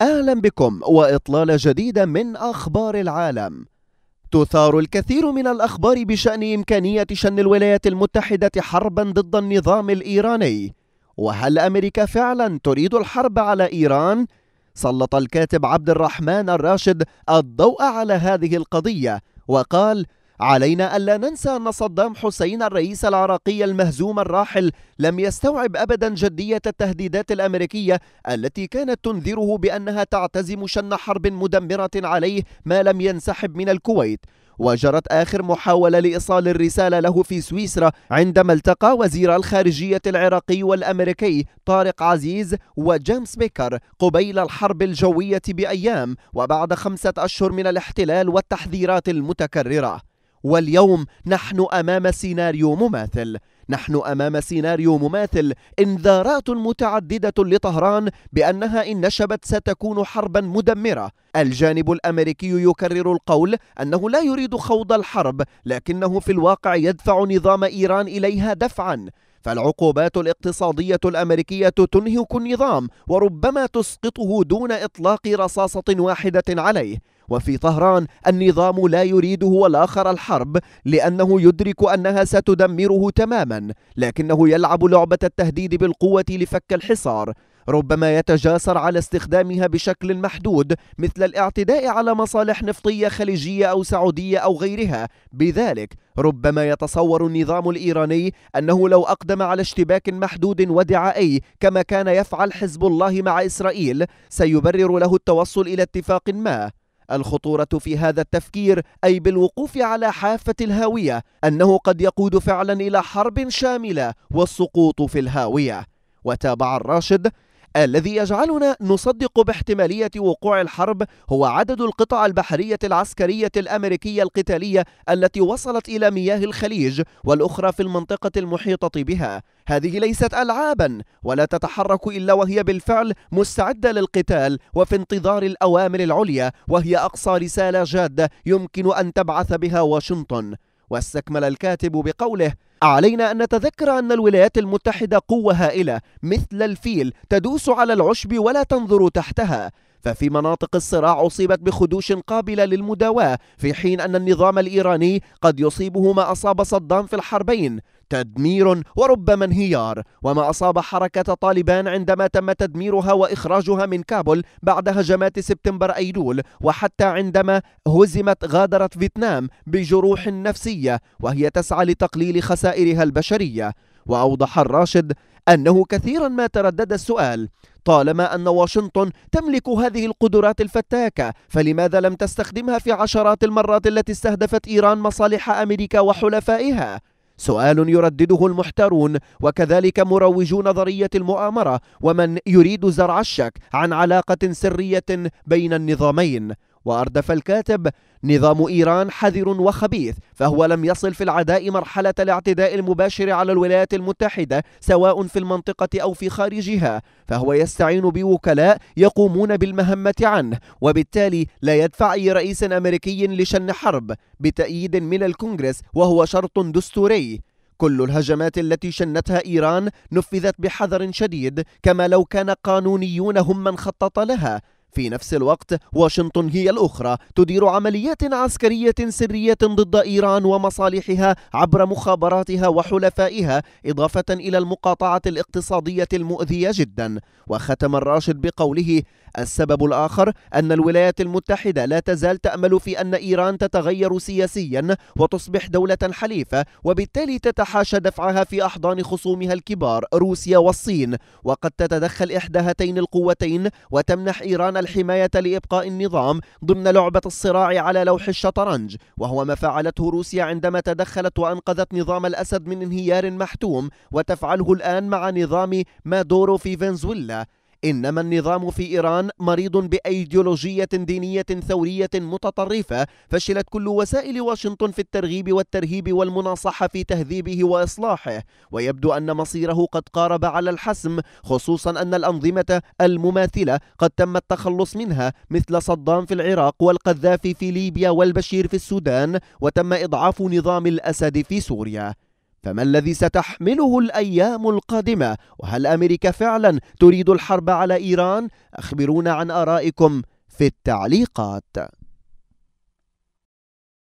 أهلا بكم وإطلالة جديدة من أخبار العالم تثار الكثير من الأخبار بشأن إمكانية شن الولايات المتحدة حربا ضد النظام الإيراني وهل أمريكا فعلا تريد الحرب على إيران؟ سلط الكاتب عبد الرحمن الراشد الضوء على هذه القضية وقال علينا ألا ننسى أن صدام حسين الرئيس العراقي المهزوم الراحل لم يستوعب أبدا جدية التهديدات الأمريكية التي كانت تنذره بأنها تعتزم شن حرب مدمرة عليه ما لم ينسحب من الكويت وجرت آخر محاولة لإيصال الرسالة له في سويسرا عندما التقى وزير الخارجية العراقي والأمريكي طارق عزيز وجيمس بيكر قبيل الحرب الجوية بأيام وبعد خمسة أشهر من الاحتلال والتحذيرات المتكررة واليوم نحن أمام سيناريو مماثل نحن أمام سيناريو مماثل إنذارات متعددة لطهران بأنها إن نشبت ستكون حربا مدمرة الجانب الأمريكي يكرر القول أنه لا يريد خوض الحرب لكنه في الواقع يدفع نظام إيران إليها دفعا فالعقوبات الاقتصادية الأمريكية تنهك النظام وربما تسقطه دون إطلاق رصاصة واحدة عليه وفي طهران النظام لا يريده الآخر الحرب لأنه يدرك أنها ستدمره تماما لكنه يلعب لعبة التهديد بالقوة لفك الحصار ربما يتجاسر على استخدامها بشكل محدود مثل الاعتداء على مصالح نفطية خليجية أو سعودية أو غيرها بذلك ربما يتصور النظام الإيراني أنه لو أقدم على اشتباك محدود ودعائي كما كان يفعل حزب الله مع إسرائيل سيبرر له التوصل إلى اتفاق ما الخطورة في هذا التفكير أي بالوقوف على حافة الهاوية أنه قد يقود فعلا إلى حرب شاملة والسقوط في الهاوية وتابع الراشد الذي يجعلنا نصدق باحتمالية وقوع الحرب هو عدد القطع البحرية العسكرية الأمريكية القتالية التي وصلت إلى مياه الخليج والأخرى في المنطقة المحيطة بها هذه ليست ألعابا ولا تتحرك إلا وهي بالفعل مستعدة للقتال وفي انتظار الأوامر العليا وهي أقصى رسالة جادة يمكن أن تبعث بها واشنطن واستكمل الكاتب بقوله علينا أن نتذكر أن الولايات المتحدة قوة هائلة مثل الفيل تدوس على العشب ولا تنظر تحتها ففي مناطق الصراع أصيبت بخدوش قابلة للمداواة في حين أن النظام الإيراني قد يصيبه ما أصاب صدام في الحربين تدمير وربما انهيار وما أصاب حركة طالبان عندما تم تدميرها وإخراجها من كابول بعد هجمات سبتمبر أيلول وحتى عندما هزمت غادرت فيتنام بجروح نفسية وهي تسعى لتقليل خسائرها البشرية وأوضح الراشد أنه كثيرا ما تردد السؤال طالما أن واشنطن تملك هذه القدرات الفتاكة فلماذا لم تستخدمها في عشرات المرات التي استهدفت إيران مصالح أمريكا وحلفائها؟ سؤال يردده المحترون وكذلك مروجو نظرية المؤامرة ومن يريد زرع الشك عن علاقة سرية بين النظامين وأردف الكاتب نظام إيران حذر وخبيث فهو لم يصل في العداء مرحلة الاعتداء المباشر على الولايات المتحدة سواء في المنطقة أو في خارجها فهو يستعين بوكلاء يقومون بالمهمة عنه وبالتالي لا يدفع أي رئيس أمريكي لشن حرب بتأييد من الكونغرس وهو شرط دستوري كل الهجمات التي شنتها إيران نفذت بحذر شديد كما لو كان قانونيون هم من خطط لها في نفس الوقت واشنطن هي الأخرى تدير عمليات عسكرية سرية ضد إيران ومصالحها عبر مخابراتها وحلفائها إضافة إلى المقاطعة الاقتصادية المؤذية جدا وختم الراشد بقوله السبب الآخر أن الولايات المتحدة لا تزال تأمل في أن إيران تتغير سياسيا وتصبح دولة حليفة وبالتالي تتحاشى دفعها في أحضان خصومها الكبار روسيا والصين وقد تتدخل إحدى هاتين القوتين وتمنح إيران الحماية لإبقاء النظام ضمن لعبة الصراع على لوح الشطرنج وهو ما فعلته روسيا عندما تدخلت وأنقذت نظام الأسد من انهيار محتوم وتفعله الآن مع نظام مادورو في فنزويلا إنما النظام في إيران مريض بأيديولوجية دينية ثورية متطرفة فشلت كل وسائل واشنطن في الترغيب والترهيب والمناصحة في تهذيبه وإصلاحه ويبدو أن مصيره قد قارب على الحسم خصوصا أن الأنظمة المماثلة قد تم التخلص منها مثل صدام في العراق والقذافي في ليبيا والبشير في السودان وتم إضعاف نظام الأسد في سوريا فما الذي ستحمله الأيام القادمة؟ وهل أمريكا فعلا تريد الحرب على إيران؟ أخبرونا عن آرائكم في التعليقات